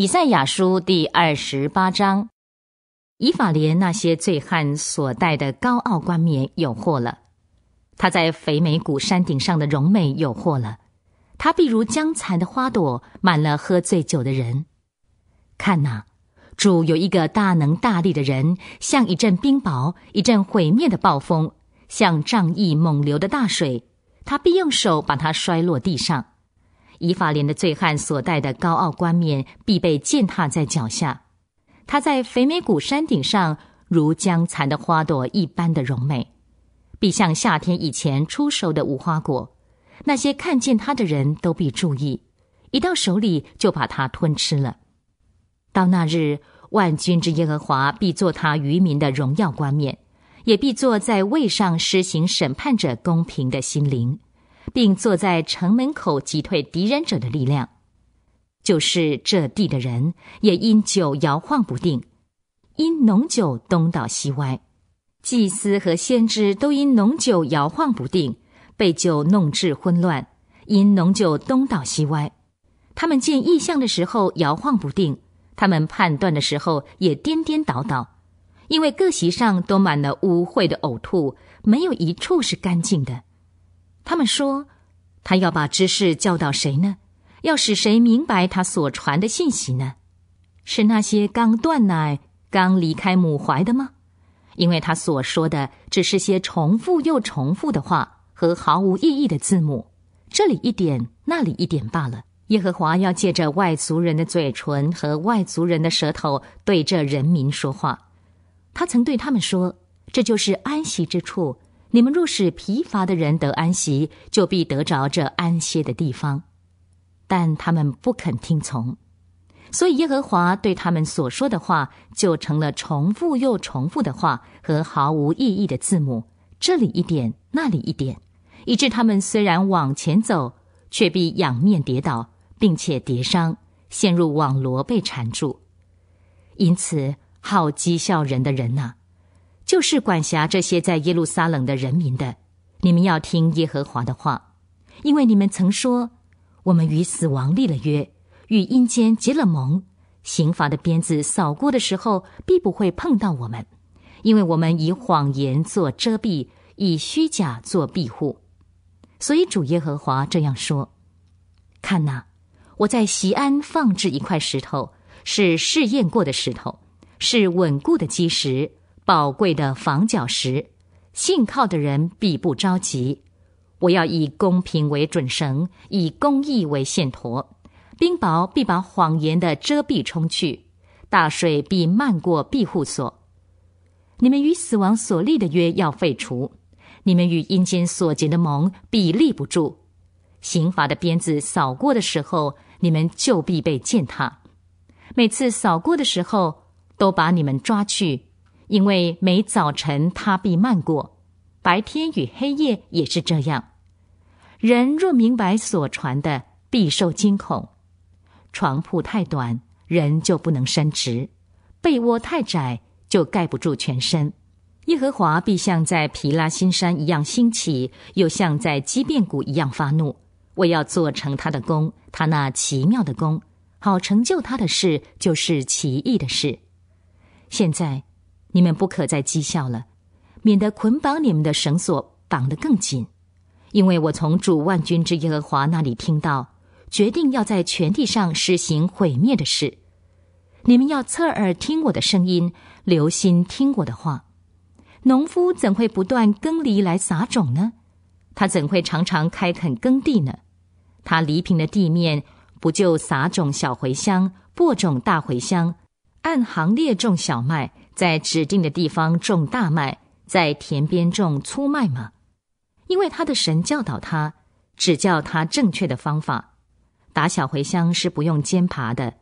以赛亚书第二十八章，以法莲那些醉汉所戴的高傲冠冕有祸了；他在肥美谷山顶上的荣美有祸了；他必如将残的花朵，满了喝醉酒的人。看哪，主有一个大能大力的人，像一阵冰雹，一阵毁灭的暴风，像仗义猛流的大水，他必用手把它摔落地上。以法莲的醉汉所戴的高傲冠冕，必被践踏在脚下。他在肥美谷山顶上，如将残的花朵一般的柔美，必像夏天以前出熟的无花果。那些看见他的人都必注意，一到手里就把它吞吃了。到那日，万军之耶和华必作他渔民的荣耀冠冕，也必作在位上施行审判者公平的心灵。并坐在城门口击退敌人者的力量，就是这地的人也因酒摇晃不定，因浓酒东倒西歪。祭司和先知都因浓酒摇晃不定，被酒弄至混乱，因浓酒东倒西歪。他们见异象的时候摇晃不定，他们判断的时候也颠颠倒倒，因为各席上都满了污秽的呕吐，没有一处是干净的。他们说，他要把知识教导谁呢？要使谁明白他所传的信息呢？是那些刚断奶、刚离开母怀的吗？因为他所说的只是些重复又重复的话和毫无意义的字母，这里一点，那里一点罢了。耶和华要借着外族人的嘴唇和外族人的舌头对这人民说话。他曾对他们说：“这就是安息之处。”你们若是疲乏的人得安息，就必得着这安歇的地方；但他们不肯听从，所以耶和华对他们所说的话，就成了重复又重复的话和毫无意义的字母。这里一点，那里一点，以致他们虽然往前走，却必仰面跌倒，并且跌伤，陷入网罗被缠住。因此，好讥笑人的人呐。就是管辖这些在耶路撒冷的人民的，你们要听耶和华的话，因为你们曾说，我们与死亡立了约，与阴间结了盟，刑罚的鞭子扫过的时候必不会碰到我们，因为我们以谎言做遮蔽，以虚假做庇护。所以主耶和华这样说：看呐，我在西安放置一块石头，是试验过的石头，是稳固的基石。宝贵的防角石，信靠的人必不着急。我要以公平为准绳，以公义为线砣。冰雹必把谎言的遮蔽冲去，大水必漫过庇护所。你们与死亡所立的约要废除，你们与阴间所结的盟必立不住。刑罚的鞭子扫过的时候，你们就必被践踏。每次扫过的时候，都把你们抓去。因为每早晨他必漫过，白天与黑夜也是这样。人若明白所传的，必受惊恐。床铺太短，人就不能伸直；被窝太窄，就盖不住全身。耶和华必像在皮拉新山一样兴起，又像在基变谷一样发怒。我要做成他的功，他那奇妙的功，好成就他的事，就是奇异的事。现在。你们不可再讥笑了，免得捆绑你们的绳索绑得更紧。因为我从主万军之耶和华那里听到，决定要在全地上施行毁灭的事。你们要侧耳听我的声音，留心听我的话。农夫怎会不断耕犁来撒种呢？他怎会常常开垦耕地呢？他犁平的地面，不就撒种小茴香，播种大茴香？按行列种小麦，在指定的地方种大麦，在田边种粗麦吗？因为他的神教导他，只教他正确的方法。打小茴香是不用尖耙的，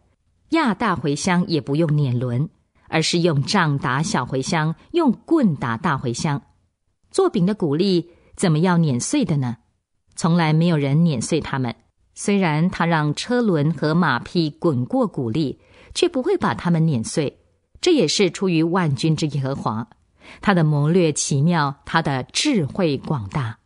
压大茴香也不用碾轮，而是用杖打小茴香，用棍打大茴香。做饼的谷粒怎么要碾碎的呢？从来没有人碾碎它们。虽然他让车轮和马匹滚过谷粒。却不会把他们碾碎，这也是出于万军之耶和华，他的谋略奇妙，他的智慧广大。